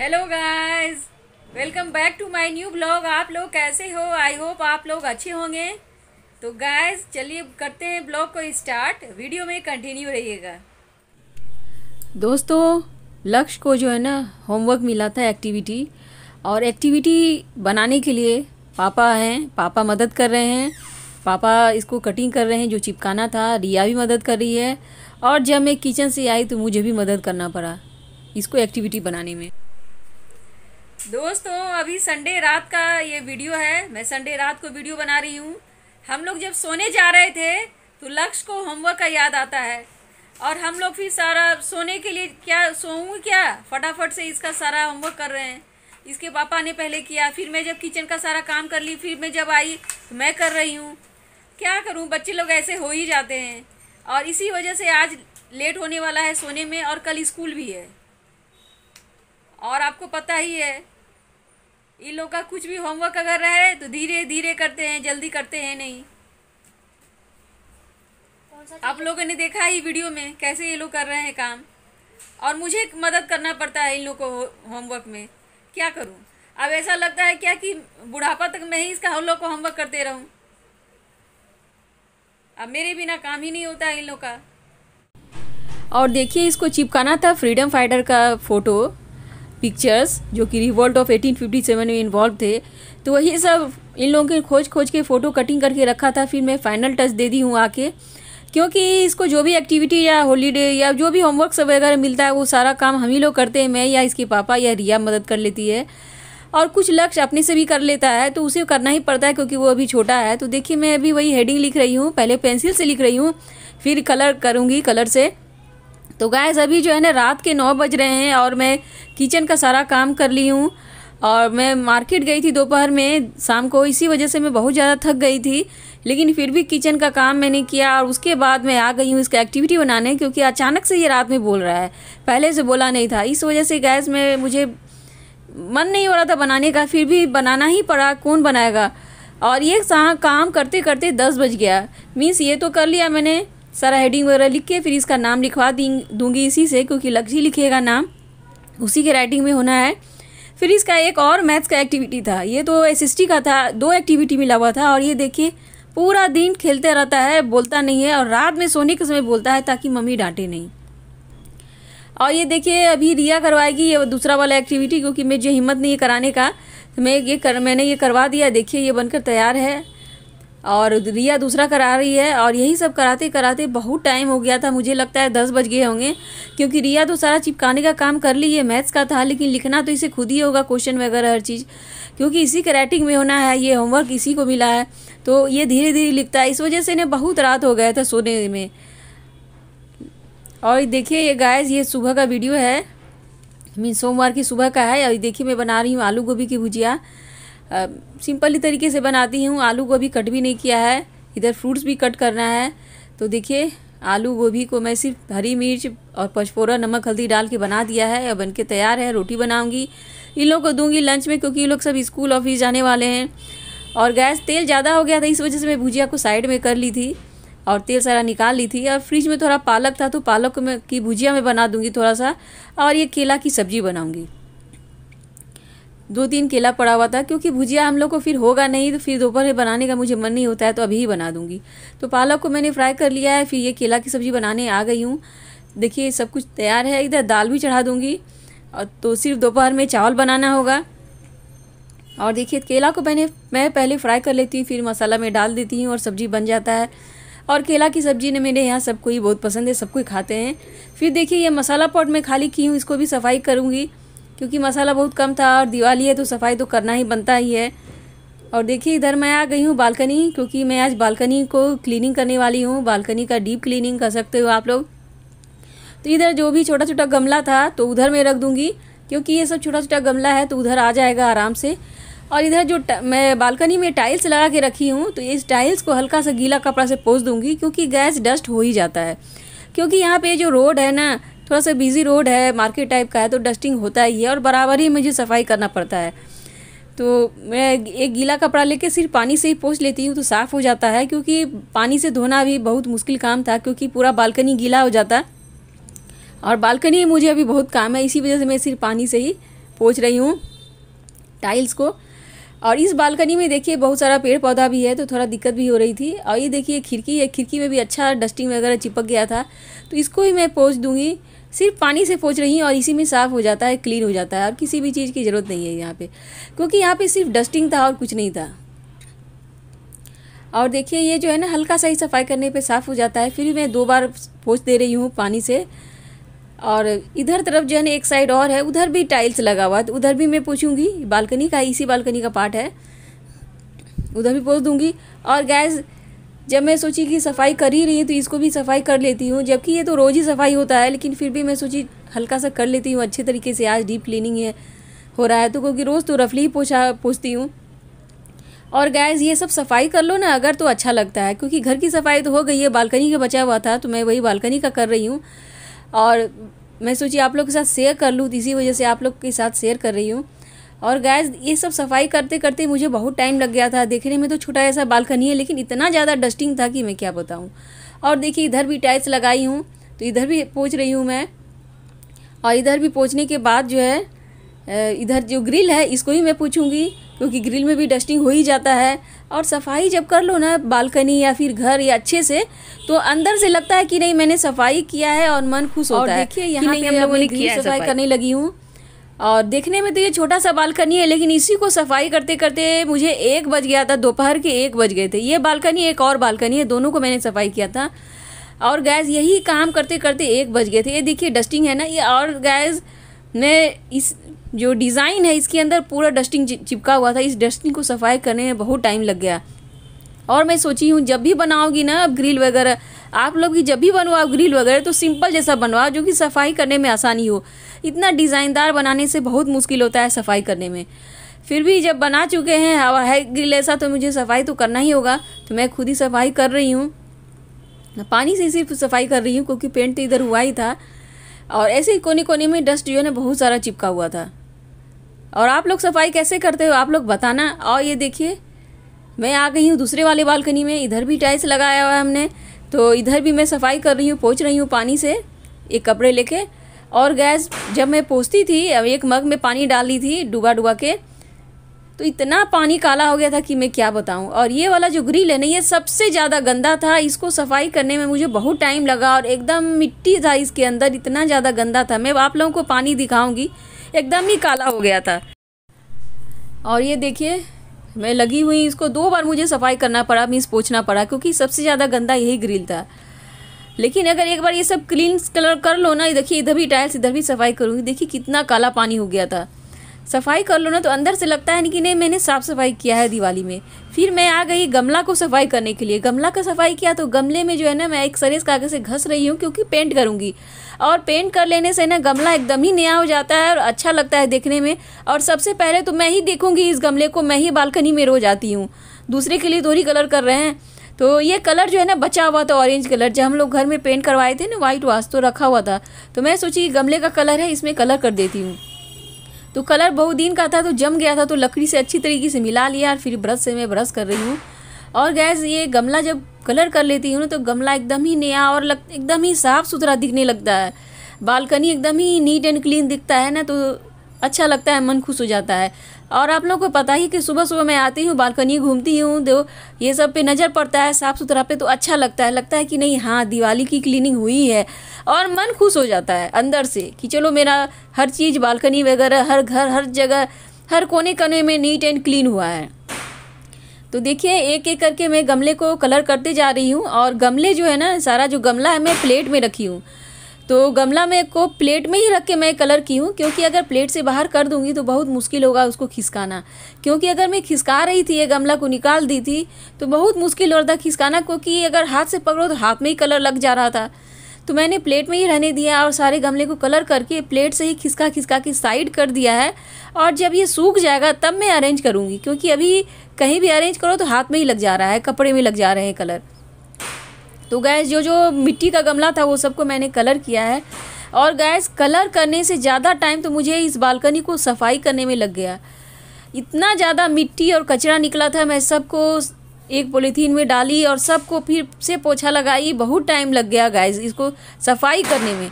hello guys welcome back to my new blog आप लोग कैसे हो आई होप आप लोग अच्छे होंगे तो गाइस चलिए करते हैं ब्लॉग को स्टार्ट वीडियो में कंटिन्यू रहिएगा दोस्तों लक्ष्य को जो है ना होमवर्क मिला था एक्टिविटी और एक्टिविटी बनाने के लिए पापा हैं पापा मदद कर रहे हैं पापा इसको कटिंग कर रहे हैं जो चिपकाना था रिया भी मदद कर रही है और जब मैं किचन से आई तो मुझे भी मदद करना पड़ा इसको एक्टिविटी बनाने में दोस्तों अभी संडे रात का ये वीडियो है मैं संडे रात को वीडियो बना रही हूँ हम लोग जब सोने जा रहे थे तो लक्ष्य को होमवर्क का याद आता है और हम लोग फिर सारा सोने के लिए क्या सोऊँ क्या फटाफट से इसका सारा होमवर्क कर रहे हैं इसके पापा ने पहले किया फिर मैं जब किचन का सारा काम कर ली फिर मैं जब आई तो मैं कर रही हूँ क्या करूँ बच्चे लोग ऐसे हो ही जाते हैं और इसी वजह से आज लेट होने वाला है सोने में और कल स्कूल भी है और आपको पता ही है इन लोग का कुछ भी होमवर्क अगर रहे तो धीरे धीरे करते हैं जल्दी करते हैं नहीं आप लोगों ने देखा ही वीडियो में कैसे ये लोग कर रहे हैं काम और मुझे मदद करना पड़ता है इन लोग को होमवर्क में क्या करूं अब ऐसा लगता है क्या कि बुढ़ापा तक मैं ही इसका हम लोग को होमवर्क करते रहूं अब मेरे बिना काम ही नहीं होता है इन लोग का और देखिए इसको चिपकाना था फ्रीडम फाइटर का फोटो पिक्चर्स जो कि रिवोल्ट ऑफ 1857 में इन्वॉल्व थे तो वही सब इन लोगों के खोज खोज के फ़ोटो कटिंग करके रखा था फिर मैं फाइनल टच दे दी हूँ आके क्योंकि इसको जो भी एक्टिविटी या हॉलीडे या जो भी होमवर्क सब वगैरह मिलता है वो सारा काम हम ही लोग करते हैं मैं या इसके पापा या रिया मदद कर लेती है और कुछ लक्ष्य अपने से भी कर लेता है तो उसे करना ही पड़ता है क्योंकि वो अभी छोटा है तो देखिए मैं अभी वही हेडिंग लिख रही हूँ पहले पेंसिल से लिख रही हूँ फिर कलर करूँगी कलर से तो गैस अभी जो है ना रात के नौ बज रहे हैं और मैं किचन का सारा काम कर ली हूँ और मैं मार्केट गई थी दोपहर में शाम को इसी वजह से मैं बहुत ज़्यादा थक गई थी लेकिन फिर भी किचन का काम मैंने किया और उसके बाद मैं आ गई हूँ इसका एक्टिविटी बनाने क्योंकि अचानक से ये रात में बोल रहा है पहले से बोला नहीं था इस वजह से गैस में मुझे मन नहीं हो रहा था बनाने का फिर भी बनाना ही पड़ा कौन बनाएगा और ये काम करते करते दस बज गया मीन्स ये तो कर लिया मैंने सारा हेडिंग वगैरह लिख के फिर इसका नाम लिखवा दी दूंगी इसी से क्योंकि लक्ष्य लिखेगा नाम उसी के राइटिंग में होना है फिर इसका एक और मैथ्स का एक्टिविटी था ये तो एस का था दो एक्टिविटी मिला हुआ था और ये देखिए पूरा दिन खेलते रहता है बोलता नहीं है और रात में सोने के समय बोलता है ताकि मम्मी डांटे नहीं और ये देखिए अभी रिया करवाएगी ये दूसरा वाला एक्टिविटी क्योंकि मुझे हिम्मत नहीं है कराने का तो मैं ये कर मैंने ये करवा दिया देखिए ये बनकर तैयार है और रिया दूसरा करा रही है और यही सब कराते कराते बहुत टाइम हो गया था मुझे लगता है दस बज गए होंगे क्योंकि रिया तो सारा चिपकाने का काम कर ली है मैथ्स का था लेकिन लिखना तो इसे खुद ही होगा क्वेश्चन वगैरह हर चीज़ क्योंकि इसी राइटिंग में होना है ये होमवर्क इसी को मिला है तो ये धीरे धीरे लिखता है इस वजह से इन्हें बहुत रात हो गया था सोने में और देखिए ये गायज ये सुबह का वीडियो है मीन सोमवार की सुबह का है और देखिए मैं बना रही हूँ आलू गोभी की भुजिया सिंपल ही तरीके से बनाती हूँ आलू गोभी कट भी नहीं किया है इधर फ्रूट्स भी कट करना है तो देखिए आलू गोभी को मैं सिर्फ हरी मिर्च और पचफोरा नमक हल्दी डाल के बना दिया है और बन के तैयार है रोटी बनाऊंगी इन लोगों को दूंगी लंच में क्योंकि ये लोग सब स्कूल ऑफिस जाने वाले हैं और गैस तेल ज़्यादा हो गया था इस वजह से मैं भुजिया को साइड में कर ली थी और तेल सारा निकाल ली थी और फ्रिज में थोड़ा पालक था तो पालक में की भुजिया में बना दूंगी थोड़ा सा और ये केला की सब्ज़ी बनाऊँगी दो तीन केला पड़ा हुआ था क्योंकि भुजिया हम लोग को फिर होगा नहीं तो फिर दोपहर बनाने का मुझे मन नहीं होता है तो अभी ही बना दूँगी तो पालक को मैंने फ्राई कर लिया है फिर ये केला की सब्ज़ी बनाने आ गई हूँ देखिए सब कुछ तैयार है इधर दाल भी चढ़ा दूँगी और तो सिर्फ दोपहर में चावल बनाना होगा और देखिए केला को मैंने मैं पहले फ्राई कर लेती हूँ फिर मसाला में डाल देती हूँ और सब्ज़ी बन जाता है और केला की सब्ज़ी ने मेरे यहाँ सबको ही बहुत पसंद है सबको ही खाते हैं फिर देखिए ये मसाला पॉट में खाली की हूँ इसको भी सफाई करूँगी क्योंकि मसाला बहुत कम था और दिवाली है तो सफाई तो करना ही बनता ही है और देखिए इधर मैं आ गई हूँ बालकनी क्योंकि मैं आज बालकनी को क्लीनिंग करने वाली हूँ बालकनी का डीप क्लीनिंग कर सकते हो आप लोग तो इधर जो भी छोटा छोटा गमला था तो उधर मैं रख दूँगी क्योंकि ये सब छोटा छोटा गमला है तो उधर आ जाएगा आराम से और इधर जो मैं बालकनी में टाइल्स लगा के रखी हूँ तो इस टाइल्स को हल्का सा गीला कपड़ा से पोस दूँगी क्योंकि गैस डस्ट हो ही जाता है क्योंकि यहाँ पे जो रोड है ना थोड़ा सा बिजी रोड है मार्केट टाइप का है तो डस्टिंग होता ही है और बराबर ही मुझे सफाई करना पड़ता है तो मैं एक गीला कपड़ा लेके सिर्फ पानी से ही पोछ लेती हूँ तो साफ़ हो जाता है क्योंकि पानी से धोना भी बहुत मुश्किल काम था क्योंकि पूरा बालकनी गीला हो जाता और बालकनी मुझे अभी बहुत काम है इसी वजह से मैं सिर्फ पानी से ही पोछ रही हूँ टाइल्स को और इस बालकनी में देखिए बहुत सारा पेड़ पौधा भी है तो थोड़ा दिक्कत भी हो रही थी और ये देखिए खिड़की है खिड़की में भी अच्छा डस्टिंग वगैरह चिपक गया था तो इसको ही मैं पोछ दूँगी सिर्फ पानी से पोछ रही हैं और इसी में साफ़ हो जाता है क्लीन हो जाता है और किसी भी चीज़ की ज़रूरत नहीं है यहाँ पे क्योंकि यहाँ पे सिर्फ डस्टिंग था और कुछ नहीं था और देखिए ये जो है ना हल्का सा ही सफाई करने पे साफ़ हो जाता है फिर मैं दो बार पोछ दे रही हूँ पानी से और इधर तरफ जो है ना एक साइड और है उधर भी टाइल्स लगा हुआ है तो उधर भी मैं पूछूँगी बालकनी का इसी बालकनी का पार्ट है उधर भी पोछ दूँगी और गैस जब मैं सोची कि सफाई कर ही रही है तो इसको भी सफाई कर लेती हूँ जबकि ये तो रोज़ ही सफाई होता है लेकिन फिर भी मैं सोची हल्का सा कर लेती हूँ अच्छे तरीके से आज डीप क्लीनिंग है हो रहा है तो क्योंकि रोज़ तो रफली ही पोछा पूछती हूँ और गैस ये सब सफाई कर लो ना अगर तो अच्छा लगता है क्योंकि घर की सफाई तो हो गई है बालकनी का बचा हुआ था तो मैं वही बालकनी का कर रही हूँ और मैं सोची आप लोग के साथ शेयर कर लूँ इसी वजह से आप लोग के साथ शेयर कर रही हूँ और गैस ये सब सफाई करते करते मुझे बहुत टाइम लग गया था देखने में तो छोटा ऐसा बालकनी है लेकिन इतना ज़्यादा डस्टिंग था कि मैं क्या बताऊँ और देखिए इधर भी टाइल्स लगाई हूँ तो इधर भी पहुँच रही हूँ मैं और इधर भी पहुँचने के बाद जो है इधर जो ग्रिल है इसको ही मैं पूछूँगी क्योंकि ग्रिल में भी डस्टिंग हो ही जाता है और सफाई जब कर लो ना बालकनी या फिर घर या अच्छे से तो अंदर से लगता है कि नहीं मैंने सफाई किया है और मन खुश होता है देखिए यहाँ पे हम लोगों ने सफाई करने लगी हूँ और देखने में तो ये छोटा सा बालकनी है लेकिन इसी को सफाई करते करते मुझे एक बज गया था दोपहर के एक बज गए थे ये बालकनी एक और बालकनी है दोनों को मैंने सफाई किया था और गैस यही काम करते करते एक बज गए थे ये देखिए डस्टिंग है ना ये और गैस मैं इस जो डिज़ाइन है इसके अंदर पूरा डस्टिंग चिपका हुआ था इस डस्टिंग को सफाई करने में बहुत टाइम लग गया और मैं सोची हूँ जब भी बनाओगी ना अब ग्रिल वगैरह आप लोग जब भी बनवाओ ग्रिल वगैरह तो सिंपल जैसा बनवाओ जो कि सफाई करने में आसानी हो इतना डिज़ाइनदार बनाने से बहुत मुश्किल होता है सफाई करने में फिर भी जब बना चुके हैं हवा है ग्रिल ऐसा तो मुझे सफाई तो करना ही होगा तो मैं खुद ही सफाई कर रही हूँ पानी से सिर्फ सफाई कर रही हूँ क्योंकि पेंट तो इधर हुआ ही था और ऐसे ही कोने कोने में डस्ट जो है ना बहुत सारा चिपका हुआ था और आप लोग सफाई कैसे करते हो आप लोग बताना और ये देखिए मैं आ गई हूँ दूसरे वाले बालकनी में इधर भी टाइल्स लगाया हुआ है हमने तो इधर भी मैं सफाई कर रही हूँ पोच रही हूँ पानी से एक कपड़े लेके और गैस जब मैं पोसती थी एक मग में पानी डाल दी थी डुबा डुबा के तो इतना पानी काला हो गया था कि मैं क्या बताऊं और ये वाला जो ग्रिल है ना ये सबसे ज़्यादा गंदा था इसको सफाई करने में मुझे बहुत टाइम लगा और एकदम मिट्टी था इसके अंदर इतना ज़्यादा गंदा था मैं आप लोगों को पानी दिखाऊंगी एकदम ही काला हो गया था और ये देखिए मैं लगी हुई इसको दो बार मुझे सफाई करना पड़ा मीन्स पोछना पड़ा क्योंकि सबसे ज़्यादा गंदा यही ग्रिल था लेकिन अगर एक बार ये सब क्लीन कलर कर लो ना देखिए इधर भी टाइल्स इधर भी सफाई करूँगी देखिए कितना काला पानी हो गया था सफाई कर लो ना तो अंदर से लगता है कि नहीं मैंने साफ़ सफाई किया है दिवाली में फिर मैं आ गई गमला को सफाई करने के लिए गमला का सफाई किया तो गमले में जो है ना मैं एक सरेस कागज़ से घस रही हूँ क्योंकि पेंट करूँगी और पेंट कर लेने से ना गमला एकदम ही नया हो जाता है और अच्छा लगता है देखने में और सबसे पहले तो मैं ही देखूँगी इस गमले को मैं ही बालकनी में रो जाती हूँ दूसरे के लिए दोहरी तो कलर कर रहे हैं तो ये कलर जो है ना बचा हुआ था ऑरेंज कलर जब हम लोग घर में पेंट करवाए थे ना वाइट वाश तो रखा हुआ था तो मैं सोची गमले का कलर है इसमें कलर कर देती हूँ तो कलर बहुत दिन का था तो जम गया था तो लकड़ी से अच्छी तरीके से मिला लिया और फिर ब्रश से मैं ब्रश कर रही हूँ और गैस ये गमला जब कलर कर लेती हूँ ना तो गमला एकदम ही नया और लग एकदम ही साफ़ सुथरा दिखने लगता है बालकनी एकदम ही नीट एंड क्लीन दिखता है ना तो अच्छा लगता है मन खुश हो जाता है और आप लोगों को पता ही कि सुबह सुबह मैं आती हूँ बालकनी घूमती हूँ दो तो ये सब पे नज़र पड़ता है साफ़ सुथरा पे तो अच्छा लगता है लगता है कि नहीं हाँ दिवाली की क्लीनिंग हुई है और मन खुश हो जाता है अंदर से कि चलो मेरा हर चीज़ बालकनी वगैरह हर घर हर जगह हर कोने कोने में नीट एंड क्लीन हुआ है तो देखिए एक एक करके मैं गमले को कलर करते जा रही हूँ और गमले जो है ना सारा जो गमला है मैं प्लेट में रखी हूँ तो गमला में को प्लेट में ही रख के मैं कलर की हूँ क्योंकि अगर प्लेट से बाहर कर दूंगी तो बहुत मुश्किल होगा उसको खिसकाना क्योंकि अगर मैं खिसका रही थी ये गमला को निकाल दी थी तो बहुत मुश्किल हो रहा था खिसकाना क्योंकि अगर हाथ से पकड़ो तो हाथ में ही कलर लग जा रहा था तो मैंने प्लेट में ही रहने दिया और सारे गमले को कलर करके प्लेट से ही खिसका खिसका के साइड कर दिया है और जब ये सूख जाएगा तब मैं अरेंज करूँगी क्योंकि अभी कहीं भी अरेंज करो तो हाथ में ही लग जा रहा है कपड़े में लग जा रहे हैं कलर तो गैस जो जो मिट्टी का गमला था वो सबको मैंने कलर किया है और गैस कलर करने से ज़्यादा टाइम तो मुझे इस बालकनी को सफाई करने में लग गया इतना ज़्यादा मिट्टी और कचरा निकला था मैं सबको एक पॉलीथीन में डाली और सबको फिर से पोछा लगाई बहुत टाइम लग गया गैस इसको सफाई करने में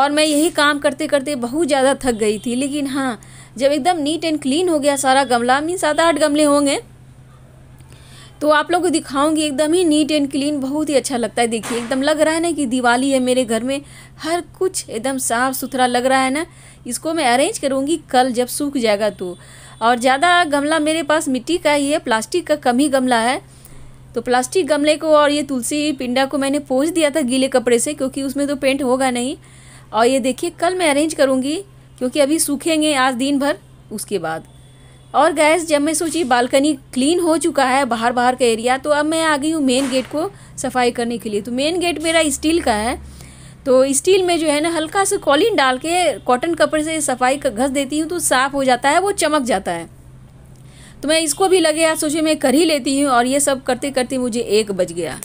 और मैं यही काम करते करते बहुत ज़्यादा थक गई थी लेकिन हाँ जब एकदम नीट एंड क्लीन हो गया सारा गमला मीन सात आठ गमले होंगे तो आप लोग को दिखाऊंगी एकदम ही नीट एंड क्लीन बहुत ही अच्छा लगता है देखिए एकदम लग रहा है ना कि दिवाली है मेरे घर में हर कुछ एकदम साफ़ सुथरा लग रहा है ना इसको मैं अरेंज करूँगी कल जब सूख जाएगा तो और ज़्यादा गमला मेरे पास मिट्टी का ही है प्लास्टिक का कम ही गमला है तो प्लास्टिक गमले को और ये तुलसी पिंडा को मैंने पोछ दिया था गीले कपड़े से क्योंकि उसमें तो पेंट होगा नहीं और ये देखिए कल मैं अरेंज करूँगी क्योंकि अभी सूखेंगे आज दिन भर उसके बाद और गैस जब मैं सोची बालकनी क्लीन हो चुका है बाहर बाहर का एरिया तो अब मैं आ गई हूँ मेन गेट को सफाई करने के लिए तो मेन गेट मेरा स्टील का है तो स्टील में जो है ना हल्का सा कॉलिन डाल के कॉटन कपड़े से सफाई घस देती हूँ तो साफ़ हो जाता है वो चमक जाता है तो मैं इसको भी लगे यार सोचे मैं कर ही लेती हूँ और ये सब करते करते मुझे एक बज गया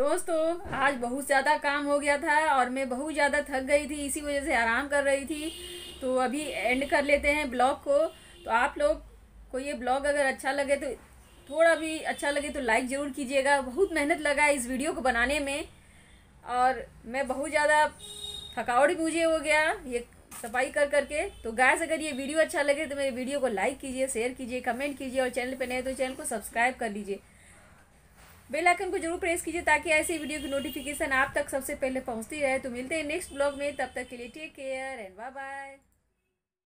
दोस्तों आज बहुत ज़्यादा काम हो गया था और मैं बहुत ज़्यादा थक गई थी इसी वजह से आराम कर रही थी तो अभी एंड कर लेते हैं ब्लॉग को तो आप लोग को ये ब्लॉग अगर अच्छा लगे तो थोड़ा भी अच्छा लगे तो लाइक ज़रूर कीजिएगा बहुत मेहनत लगा इस वीडियो को बनाने में और मैं बहुत ज़्यादा थकावट भी मुझे हो गया ये सफाई कर करके तो गैस अगर ये वीडियो अच्छा लगे तो मेरे वीडियो को लाइक कीजिए शेयर कीजिए कमेंट कीजिए और चैनल पर नए तो चैनल को सब्सक्राइब कर लीजिए बेल आइकन को जरूर प्रेस कीजिए ताकि ऐसी वीडियो की नोटिफिकेशन आप तक सबसे पहले पहुंचती रहे तो मिलते हैं नेक्स्ट ब्लॉग में तब तक के लिए take care and bye bye